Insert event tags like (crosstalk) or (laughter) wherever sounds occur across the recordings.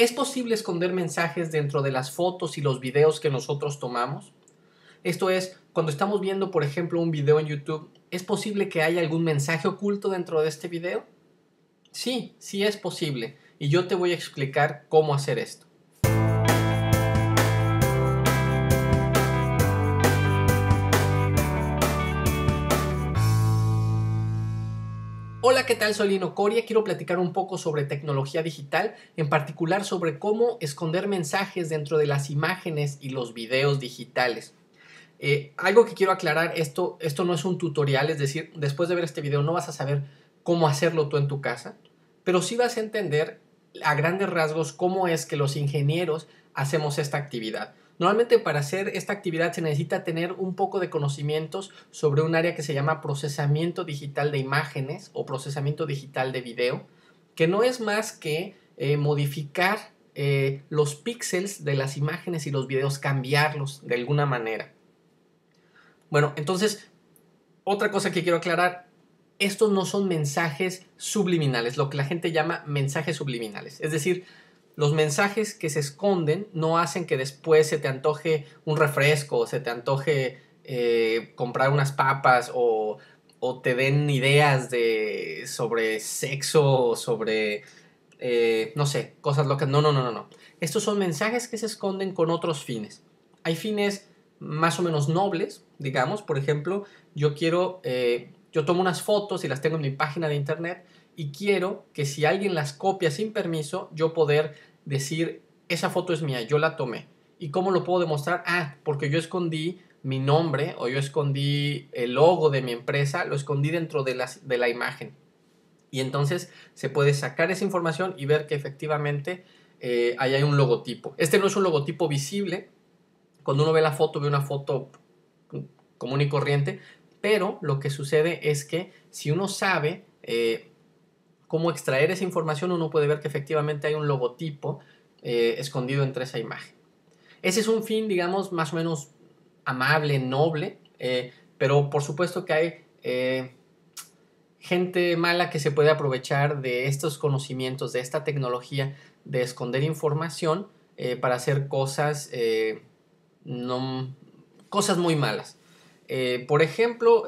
¿Es posible esconder mensajes dentro de las fotos y los videos que nosotros tomamos? Esto es, cuando estamos viendo, por ejemplo, un video en YouTube, ¿es posible que haya algún mensaje oculto dentro de este video? Sí, sí es posible, y yo te voy a explicar cómo hacer esto. ¿qué tal? Soy Lino Coria. Quiero platicar un poco sobre tecnología digital, en particular sobre cómo esconder mensajes dentro de las imágenes y los videos digitales. Eh, algo que quiero aclarar, esto, esto no es un tutorial, es decir, después de ver este video no vas a saber cómo hacerlo tú en tu casa, pero sí vas a entender a grandes rasgos cómo es que los ingenieros hacemos esta actividad. Normalmente para hacer esta actividad se necesita tener un poco de conocimientos sobre un área que se llama procesamiento digital de imágenes o procesamiento digital de video, que no es más que eh, modificar eh, los píxeles de las imágenes y los videos, cambiarlos de alguna manera. Bueno, entonces, otra cosa que quiero aclarar, estos no son mensajes subliminales, lo que la gente llama mensajes subliminales. Es decir, los mensajes que se esconden no hacen que después se te antoje un refresco, o se te antoje eh, comprar unas papas o, o, te den ideas de, sobre sexo o sobre, eh, no sé, cosas locas. No, no, no, no, Estos son mensajes que se esconden con otros fines. Hay fines más o menos nobles, digamos, por ejemplo, yo quiero, eh, yo tomo unas fotos y las tengo en mi página de internet y quiero que si alguien las copia sin permiso, yo poder decir, esa foto es mía, yo la tomé. ¿Y cómo lo puedo demostrar? Ah, porque yo escondí mi nombre o yo escondí el logo de mi empresa, lo escondí dentro de, de la imagen. Y entonces se puede sacar esa información y ver que efectivamente eh, ahí hay un logotipo. Este no es un logotipo visible. Cuando uno ve la foto, ve una foto común y corriente. Pero lo que sucede es que si uno sabe eh, cómo extraer esa información, uno puede ver que efectivamente hay un logotipo eh, escondido entre esa imagen. Ese es un fin, digamos, más o menos amable, noble, eh, pero por supuesto que hay eh, gente mala que se puede aprovechar de estos conocimientos, de esta tecnología de esconder información para hacer cosas, no, cosas muy malas. por ejemplo,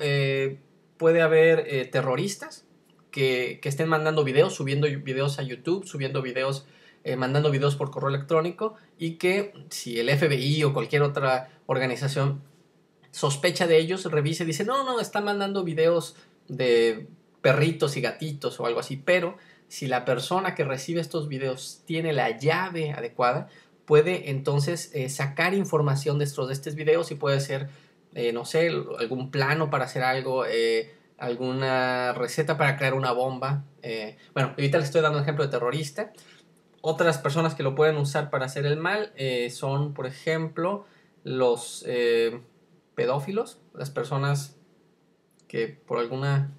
puede haber terroristas que, estén mandando videos, subiendo videos a YouTube, subiendo videos, eh, mandando videos por correo electrónico y que si el FBI o cualquier otra organización sospecha de ellos, revise y dice, no, no, están mandando videos de perritos y gatitos o algo así, pero si la persona que recibe estos videos tiene la llave adecuada, puede entonces eh, sacar información de estos, de estos videos y puede ser, eh, no sé, algún plano para hacer algo, alguna receta para crear una bomba. Eh, bueno, ahorita les estoy dando ejemplo de terrorista. Otras personas que lo pueden usar para hacer el mal eh, son, por ejemplo, los eh, pedófilos, las personas que por alguna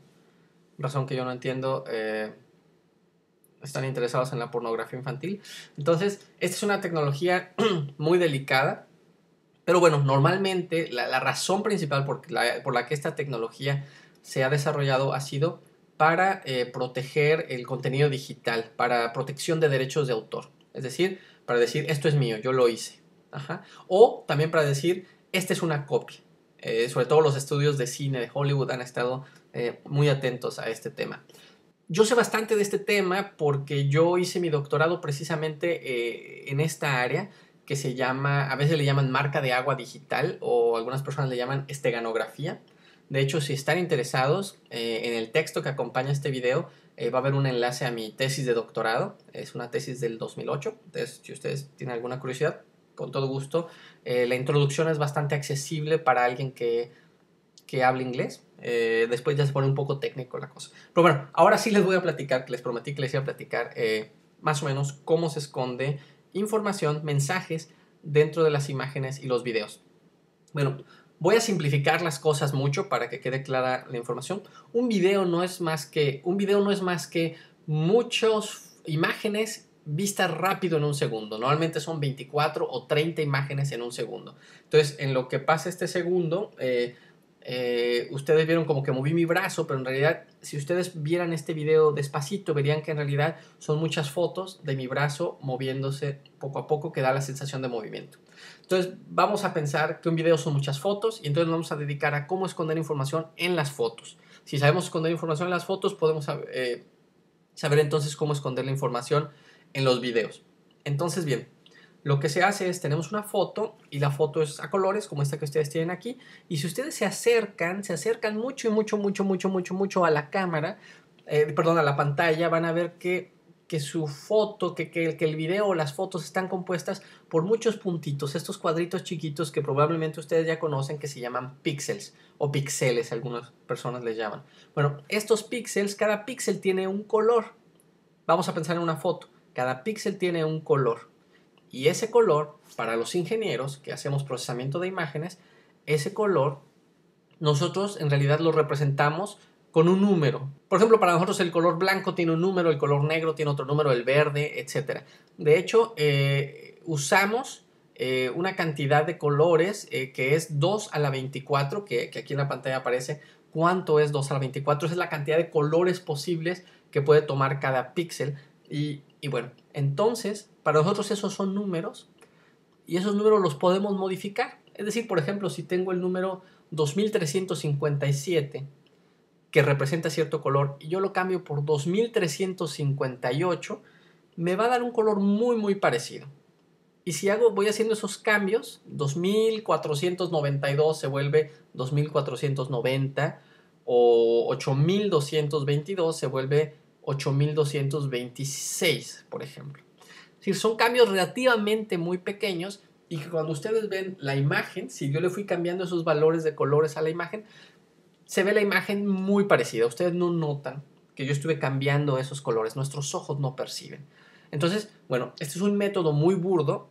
razón que yo no entiendo están interesados en la pornografía infantil. Entonces, esta es una tecnología (clears throat) muy delicada. Pero bueno, normalmente la, razón principal por la que esta tecnología se ha desarrollado ha sido para eh, proteger el contenido digital, para protección de derechos de autor. Es decir, para decir, esto es mío, yo lo hice. O también para decir, esta es una copia. Eh, sobre todo los estudios de cine de Hollywood han estado eh, muy atentos a este tema. Yo sé bastante de este tema porque yo hice mi doctorado precisamente en esta área que se llama, a veces le llaman marca de agua digital o algunas personas le llaman esteganografía de hecho, si están interesados, eh, en el texto que acompaña este video eh, va a haber un enlace a mi tesis de doctorado. Es una tesis del 2008. Entonces, si ustedes tienen alguna curiosidad, con todo gusto. Eh, la introducción es bastante accesible para alguien que, que hable inglés. después ya se pone un poco técnico la cosa. Pero bueno, ahora sí les voy a platicar, les prometí que les iba a platicar más o menos cómo se esconde información, mensajes dentro de las imágenes y los videos. Bueno, Voy a simplificar las cosas mucho para que quede clara la información. Un video no es más que, un no es más que muchas imágenes vistas rápido en un segundo. Normalmente son 24 o 30 imágenes en un segundo. Entonces, en lo que pasa este segundo, eh, eh, ustedes vieron como que moví mi brazo, pero en realidad si ustedes vieran este video despacito, verían que en realidad son muchas fotos de mi brazo moviéndose poco a poco que da la sensación de movimiento. Entonces vamos a pensar que un video son muchas fotos y entonces vamos a dedicar a cómo esconder información en las fotos. Si sabemos esconder información en las fotos, podemos eh, saber entonces cómo esconder la información en los videos. Entonces bien, lo que se hace es tenemos una foto y la foto es a colores como esta que ustedes tienen aquí y si ustedes se acercan, se acercan mucho y mucho, mucho, mucho, mucho, mucho a la cámara, eh, perdón, a la pantalla, van a ver que, su foto, que, que, que el video o las fotos están compuestas por muchos puntitos, estos cuadritos chiquitos que probablemente ustedes ya conocen que se llaman píxeles o píxeles, algunas personas les llaman. Bueno, estos píxeles, cada píxel tiene un color. Vamos a pensar en una foto. Cada píxel tiene un color. Y ese color, para los ingenieros que hacemos procesamiento de imágenes, ese color nosotros en realidad lo representamos con un número. Por ejemplo, para nosotros el color blanco tiene un número, el color negro tiene otro número, el verde, etc. De hecho, eh, usamos eh, una cantidad de colores eh, que es 2 a la 24, que, aquí en la pantalla aparece cuánto es 2 a la 24. Esa es la cantidad de colores posibles que puede tomar cada píxel. Y, y bueno, entonces para nosotros esos son números y esos números los podemos modificar. Es decir, por ejemplo, si tengo el número 2357 que representa cierto color y yo lo cambio por 2358, me va a dar un color muy muy parecido. Y si hago, voy haciendo esos cambios, 2492 se vuelve 2490 o 8222 se vuelve 8226, por ejemplo decir, son cambios relativamente muy pequeños y que cuando ustedes ven la imagen, si yo le fui cambiando esos valores de colores a la imagen, se ve la imagen muy parecida. Ustedes no notan que yo estuve cambiando esos colores, nuestros ojos no perciben. Entonces, bueno, este es un método muy burdo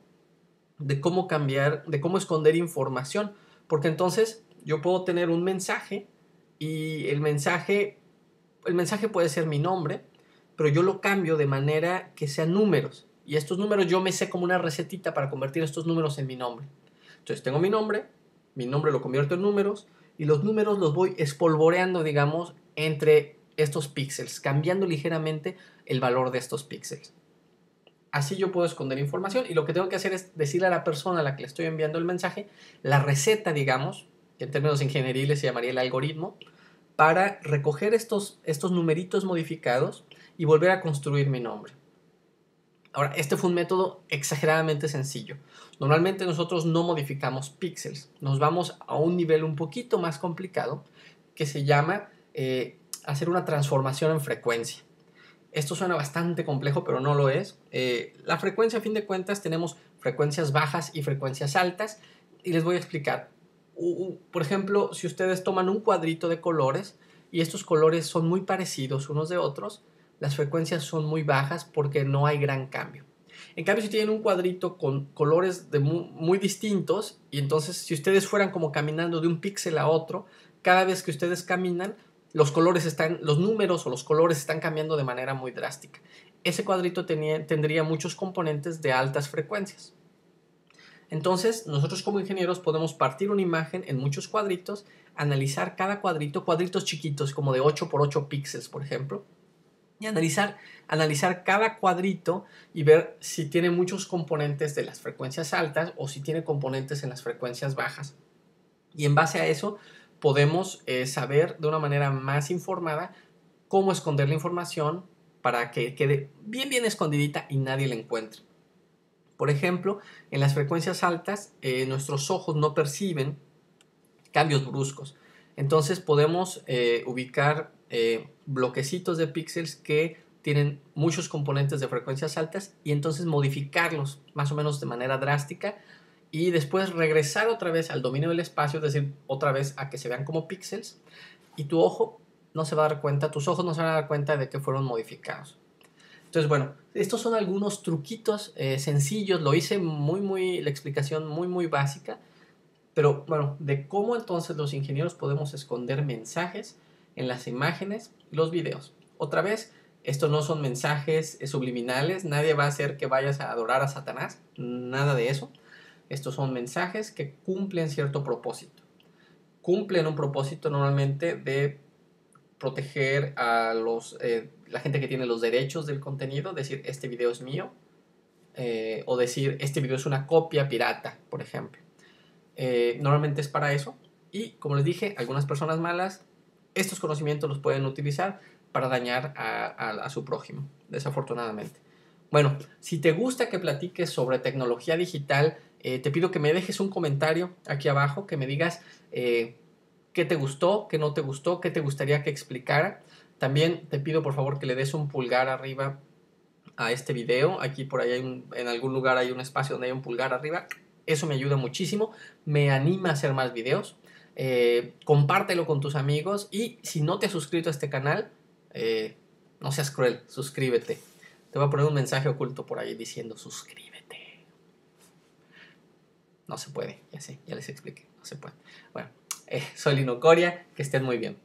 de cómo cambiar, de cómo esconder información, porque entonces yo puedo tener un mensaje y el mensaje el mensaje puede ser mi nombre, pero yo lo cambio de manera que sean números. Y estos números yo me sé como una recetita para convertir estos números en mi nombre. Entonces tengo mi nombre, mi nombre lo convierto en números y los números los voy espolvoreando, digamos, entre estos píxeles, cambiando ligeramente el valor de estos píxeles. Así yo puedo esconder información y lo que tengo que hacer es decirle a la persona a la que le estoy enviando el mensaje la receta, digamos, en términos ingenieriles se llamaría el algoritmo, para recoger estos, estos numeritos modificados y volver a construir mi nombre. Ahora, este fue un método exageradamente sencillo. Normalmente nosotros no modificamos píxeles, nos vamos a un nivel un poquito más complicado que se llama eh, hacer una transformación en frecuencia. Esto suena bastante complejo, pero no lo es. Eh, la frecuencia, a fin de cuentas, tenemos frecuencias bajas y frecuencias altas. Y les voy a explicar. por ejemplo, si ustedes toman un cuadrito de colores y estos colores son muy parecidos unos de otros, las frecuencias son muy bajas porque no hay gran cambio. En cambio, si tienen un cuadrito con colores muy, distintos, y entonces si ustedes fueran como caminando de un píxel a otro, cada vez que ustedes caminan, los colores están, los números o los colores están cambiando de manera muy drástica. Ese cuadrito tendría muchos componentes de altas frecuencias. Entonces, nosotros como ingenieros podemos partir una imagen en muchos cuadritos, analizar cada cuadrito, cuadritos chiquitos como de 8 por 8 píxeles, por ejemplo, y analizar, analizar cada cuadrito y ver si tiene muchos componentes de las frecuencias altas o si tiene componentes en las frecuencias bajas. Y en base a eso podemos eh, saber de una manera más informada cómo esconder la información para que quede bien bien escondidita y nadie la encuentre. Por ejemplo, en las frecuencias altas eh, nuestros ojos no perciben cambios bruscos. Entonces podemos eh, ubicar eh, bloquecitos de píxeles que tienen muchos componentes de frecuencias altas y entonces modificarlos más o menos de manera drástica y después regresar otra vez al dominio del espacio, es decir, otra vez a que se vean como píxeles y tu ojo no se va a dar cuenta, tus ojos no se van a dar cuenta de que fueron modificados. Entonces, bueno, estos son algunos truquitos eh, sencillos, lo hice muy, muy, la explicación muy, muy básica, pero bueno, de cómo entonces los ingenieros podemos esconder mensajes en las imágenes y los videos. Otra vez, estos no son mensajes subliminales, nadie va a hacer que vayas a adorar a Satanás, nada de eso. Estos son mensajes que cumplen cierto propósito. Cumplen un propósito normalmente de proteger a los, eh, la gente que tiene los derechos del contenido, decir este video es mío, eh, o decir este video es una copia pirata, por ejemplo. Eh, normalmente es para eso. Y como les dije, algunas personas malas estos conocimientos los pueden utilizar para dañar a, su prójimo, desafortunadamente. Bueno, si te gusta que platiques sobre tecnología digital, eh, te pido que me dejes un comentario aquí abajo, que me digas eh, qué te gustó, qué no te gustó, qué te gustaría que explicara. También te pido por favor que le des un pulgar arriba a este video. Aquí por ahí en algún lugar hay un espacio donde hay un pulgar arriba. Eso me ayuda muchísimo, me anima a hacer más videos. Eh, compártelo con tus amigos y si no te has suscrito a este canal, eh, no seas cruel, suscríbete. Te voy a poner un mensaje oculto por ahí diciendo suscríbete. No se puede, ya sé, ya les expliqué, no se puede. Bueno, eh, soy Lino Coria, que estén muy bien.